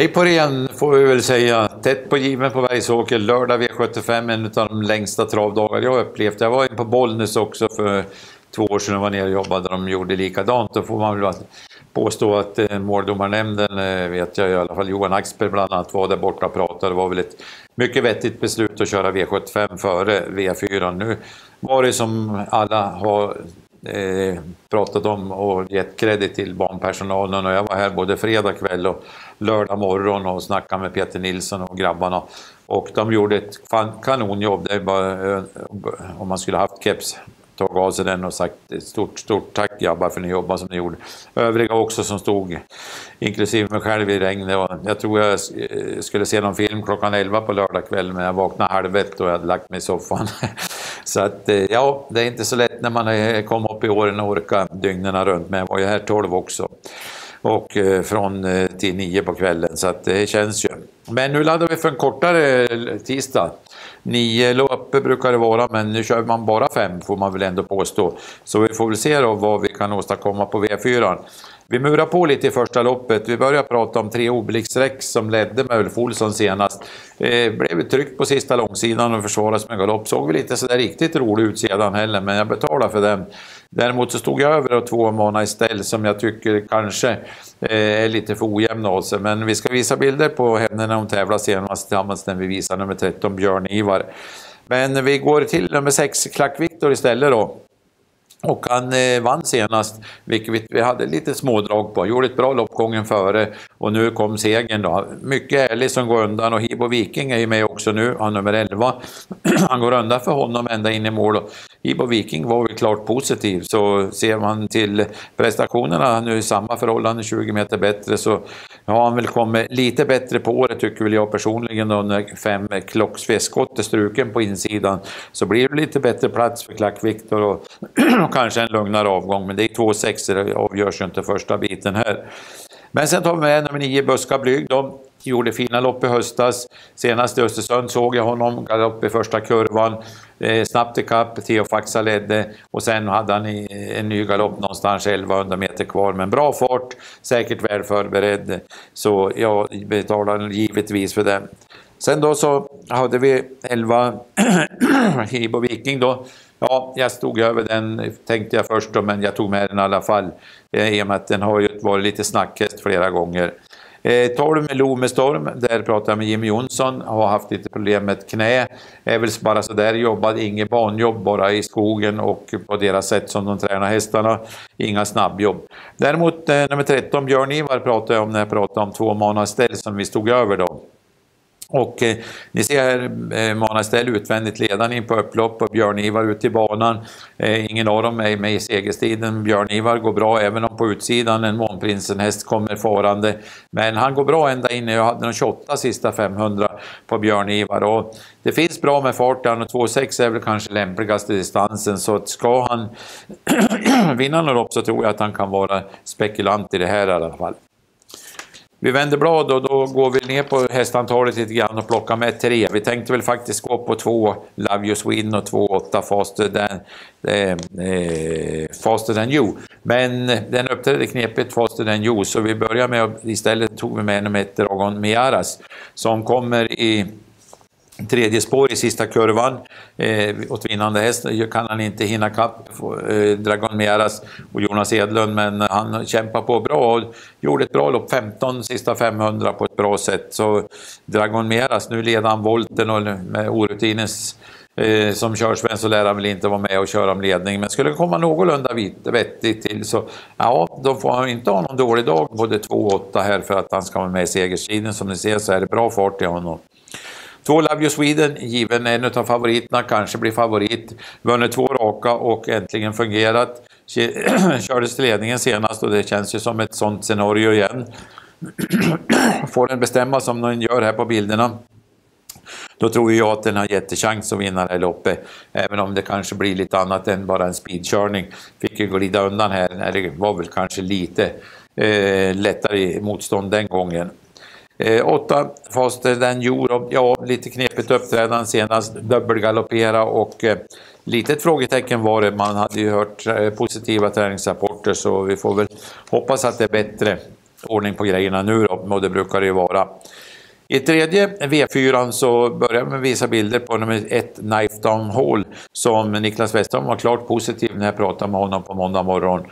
Hej på er igen får vi väl säga. Tätt på given på Bergsåker, lördag V75, en av de längsta travdagar jag upplevt. Jag var in på Bollnäs också för två år sedan och var nere och jobbade de gjorde likadant. Då får man väl påstå att eh, måldomarnämnden, eh, vet jag i alla fall Johan Axberg bland annat, var där borta och pratade. Det var väl ett mycket vettigt beslut att köra V75 före V4. Nu var det som alla har Eh, pratat om och gett kredit till barnpersonalen och jag var här både fredag kväll och lördag morgon och snackade med Peter Nilsson och grabbarna. Och de gjorde ett kanonjobb. Det är bara, eh, om man skulle haft keps tagit av sig den och sagt stort, stort tack grabbar för ni jobbar som ni gjorde. Övriga också som stod, inklusive mig själv i regnet. och Jag tror jag eh, skulle se någon film klockan 11 på lördag kväll men jag vaknade halv ett och jag hade lagt mig i soffan. Så att eh, ja, det är inte så lätt när man eh, kommer upp i åren och orkar dygnen runt. Men jag var ju här 12 också och eh, från till 9 på kvällen så att det känns ju. Men nu laddar vi för en kortare tisdag. Nio lopp brukar det vara, men nu kör man bara fem får man väl ändå påstå. Så vi får väl se då vad vi kan åstadkomma på V4. Vi murar på lite i första loppet. Vi börjar prata om tre Obelix Rex som ledde med Ulf Olsson senast. Eh, blev tryckt på sista långsidan och försvarades med galopp. Såg väl inte sådär riktigt rolig ut sedan heller, men jag betalar för den. Däremot så stod jag över och två Mona Estelle som jag tycker kanske eh, är lite för ojämn av sig. Men vi ska visa bilder på henne när hon tävlar senast tillsammans när vi visar nummer 13 Björn Ivar. Men vi går till nummer 6, Klack viktor istället då. Och han eh, vann senast, vilket vi, vi, hade lite smådrag på. Han gjorde ett bra lopp gången före och nu kom segern. Då. Mycket ärlig som går undan och Hibo Viking är ju med också nu, han nummer 11. han går undan för honom ända in i mål. Och Ibo Viking var väl klart positiv. Så ser man till prestationerna nu i samma förhållande, 20 meter bättre, så har han väl kommit lite bättre på det tycker väl jag personligen. Då, när fem klocksvedskott är struken på insidan så blir det lite bättre plats för Klack Viktor och, och kanske en lugnare avgång. Men det är 2-6, det avgörs ju inte första biten här. Men sen tar vi med nummer nio, Buska Blyg. De Gjorde fina lopp i höstas. Senast i Östersund såg jag honom, galopp i första kurvan, eh, snabbt ikapp, Theo Faxa ledde och sen hade han en ny galopp någonstans 1100 meter kvar. Men bra fart, säkert väl förberedd. Så jag betalar givetvis för det. Sen då så hade vi 11 Hibo Viking då. Ja, jag stod över den tänkte jag först då, men jag tog med den i alla fall. Eh, I och med att den har ju varit lite snackhäst flera gånger. Eh, tar med Lo med storm, där pratar jag med Jimmy Jonsson, har haft lite problem med ett knä. Är väl bara sådär jobbad, inget banjobb, bara i skogen och på deras sätt som de tränar hästarna. Inga snabbjobb. Däremot eh, nummer 13, Björn Ivar pratar jag om när jag pratar om två ställ som vi stod över då. Och eh, ni ser här eh, Manaställ utvändigt ledande in på upplopp och Björn-Ivar ute i banan. Eh, ingen av dem är med i segerstriden. Björn-Ivar går bra även om på utsidan en Månprinsen-häst kommer farande. Men han går bra ända in. Jag hade de 28 sista 500 på Björn-Ivar. det finns bra med fart farten och 2,6 är väl kanske lämpligaste distansen. Så ska han vinna något lopp så tror jag att han kan vara spekulant i det här i alla fall. Vi vänder blad och då går vi ner på hästantalet lite grann och plockar med tre. Vi tänkte väl faktiskt gå på två Love You Sweden och två åtta Faster than, eh, eh faster than You. Men den uppträdde knepigt Faster than You så vi börjar med att istället tog vi med nummer ett Dragon Miaras som kommer i Tredje spår i sista kurvan eh, åt vinnande häst kan han inte hinna kapp eh, Dragon Mieras och Jonas Edlund, men han kämpar på bra och gjorde ett bra lopp, 15 sista 500 på ett bra sätt. Så Dragon Mieras, nu leder han volten och med orutinens eh, som körsvän så lär han väl inte vara med och köra om ledning, men skulle det komma någorlunda vettigt till så ja, då får han inte ha någon dålig dag, både 2 och 8 här för att han ska vara med i segerstriden. Som ni ser så är det bra fart i honom. Två Love You Sweden, given en av favoriterna, kanske blir favorit. Vunnit två raka och äntligen fungerat. Kördes till ledningen senast och det känns ju som ett sånt scenario igen. Får den bestämma som den gör här på bilderna då tror jag att den har jättechans att vinna det här loppet. Även om det kanske blir lite annat än bara en speedkörning. Fick ju glida undan här, det var väl kanske lite eh, lättare motstånd den gången. Eh, åtta, Foster den Europe, ja lite knepigt uppträdande senast, dubbelgaloppera och eh, litet frågetecken var det. Man hade ju hört eh, positiva träningsrapporter så vi får väl hoppas att det är bättre ordning på grejerna nu då, och det brukar det ju vara. I tredje V4 så börjar man visa bilder på nummer ett, Knife Down Hall, som Niklas Westholm var klart positiv när jag pratade med honom på måndag morgon.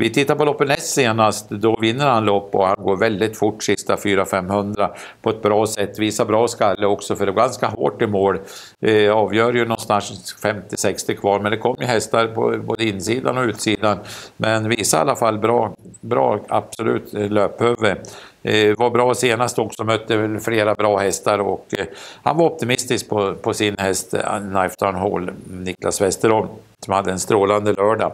Vi tittar på loppet näst senast, då vinner han lopp och han går väldigt fort sista 400 500 på ett bra sätt. Visar bra skalle också för det var ganska hårt i mål. Eh, avgör ju någonstans 50-60 kvar men det kom ju hästar på både insidan och utsidan. Men visar i alla fall bra, bra absolut eh, löphuvud. Eh, var bra senast också, mötte flera bra hästar och eh, han var optimistisk på, på sin häst eh, Knifetown Hall, Niklas Westerholm, som hade en strålande lördag.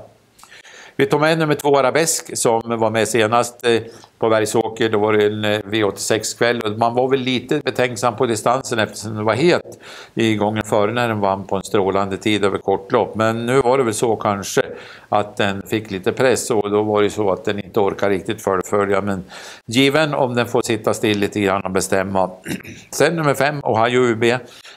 Vi tar med nummer två Arabesk som var med senast eh, på Bergsåker. Då var det en eh, V86-kväll. Man var väl lite betänksam på distansen eftersom den var het i gången före när den vann på en strålande tid över kortlopp. Men nu var det väl så kanske att den fick lite press och då var det så att den inte orkar riktigt fullfölja. Men given om den får sitta still lite grann och bestämma. Sen nummer fem, Ohio UB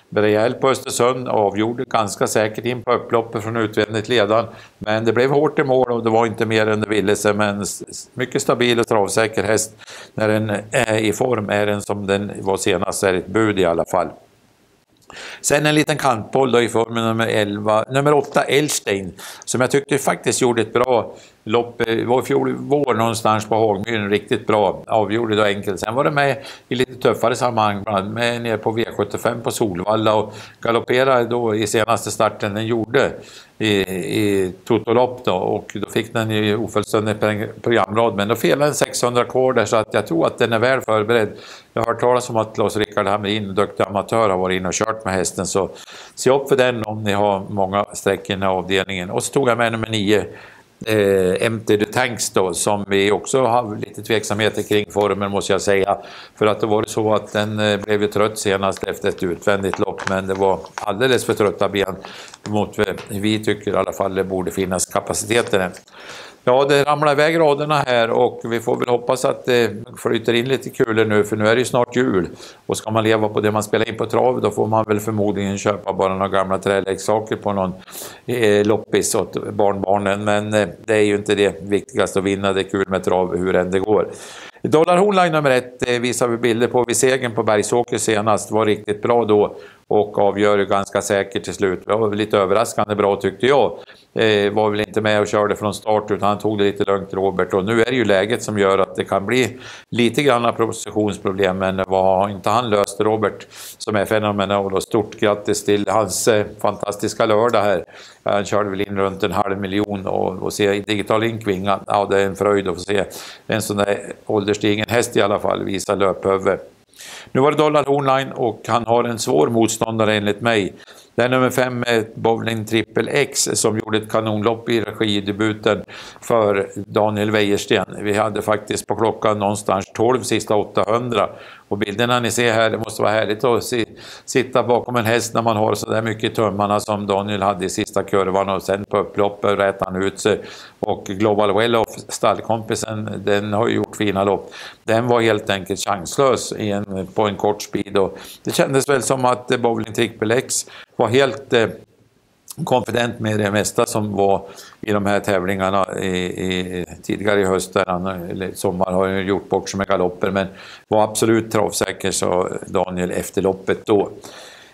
rejäl på Östersund, avgjorde ganska säkert in på upploppet från utvändigt ledaren. Men det blev hårt i mål och det var inte mer än det ville sig. Men mycket stabil och travsäker häst. När den är eh, i form är den som den var senast, är ett bud i alla fall. Sen en liten kantboll då i formen nummer 11, nummer 8 Elstein, som jag tyckte faktiskt gjorde ett bra lopp, det eh, var i fjol vår någonstans på Hagmyren, riktigt bra, avgjorde då enkelt. Sen var det med i lite tuffare sammanhang, bland annat med nere på V75 på Solvalla och galopperade då i senaste starten den gjorde i, i Totolopp då och då fick den ju ofullständig programrad men då felade den 600 kvar där så att jag tror att den är väl förberedd. Jag har hört talas om att Claes Rickard Hamrin, duktig amatör, har varit inne och kört med hästen. Så se upp för den om ni har många streck i den här avdelningen. Och så tog jag med nummer nio, eh, MT The Tanks då, som vi också har lite tveksamheter kring formen måste jag säga. För att det var så att den eh, blev ju trött senast efter ett utvändigt lopp, men det var alldeles för trötta ben mot eh, vi tycker i alla fall det borde finnas kapacitet i den. Ja, det ramlar iväg raderna här och vi får väl hoppas att det flyter in lite kulor nu för nu är det ju snart jul. Och ska man leva på det man spelar in på trav då får man väl förmodligen köpa bara några gamla träleksaker på någon eh, loppis åt barnbarnen. Men eh, det är ju inte det viktigaste att vinna, det är kul med trav hur än det går. Dollar Hornline nummer ett eh, visar vi bilder på vid segern på Bergsåker senast. Var riktigt bra då och avgör ganska säkert till slut. Det var lite överraskande bra tyckte jag. Eh, var väl inte med och körde från start utan han tog det lite lugnt Robert och nu är det ju läget som gör att det kan bli lite grann propositionsproblem men vad har inte han löst Robert som är fenomenal och stort grattis till hans eh, fantastiska lördag här. Han körde väl in runt en halv miljon och, och se Digital Link vinga, ja det är en fröjd att få se en sån där ålderstigen häst i alla fall, visa löphuvud. Nu var det Dollar Hornline och han har en svår motståndare enligt mig. Där nummer fem är bowling triple X som gjorde ett kanonlopp i regidebuten för Daniel Wäjersten. Vi hade faktiskt på klockan någonstans 12 sista 800 och bilderna ni ser här, det måste vara härligt att se, sitta bakom en häst när man har så där mycket tummarna som Daniel hade i sista kurvan och sen på upploppet rätt han ut sig. Och Global Well Welloff, stallkompisen, den har ju gjort fina lopp. Den var helt enkelt chanslös en, på en kort speed och det kändes väl som att Bowling Triple X var helt eh, konfident med det mesta som var i de här tävlingarna i, i, tidigare i höst, där han, eller sommar, har han gjort bort sig med galopper, men var absolut travsäker, sa Daniel efter loppet då.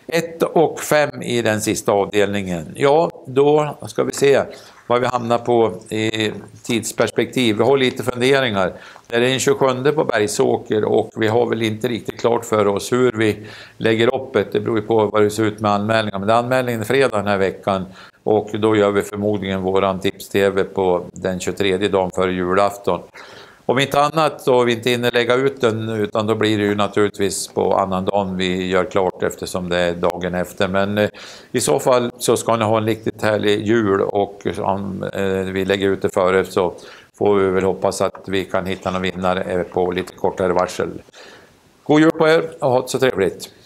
1 och 5 i den sista avdelningen. Ja, då ska vi se vad vi hamnar på i tidsperspektiv. Vi har lite funderingar. Det är den 27 på Bergsåker och vi har väl inte riktigt klart för oss hur vi lägger upp det. Det beror ju på vad det ser ut med anmälningar. Men det är anmälningen fredag den här veckan och då gör vi förmodligen våran tips-tv på den 23 dagen före julafton. Om inte annat så vi inte hinner lägga ut den utan då blir det ju naturligtvis på annan dag vi gör klart eftersom det är dagen efter. Men eh, i så fall så ska ni ha en riktigt härlig jul och om eh, vi lägger ut det före så får vi väl hoppas att vi kan hitta någon vinnare eh, på lite kortare varsel. God jul på er och ha det så trevligt!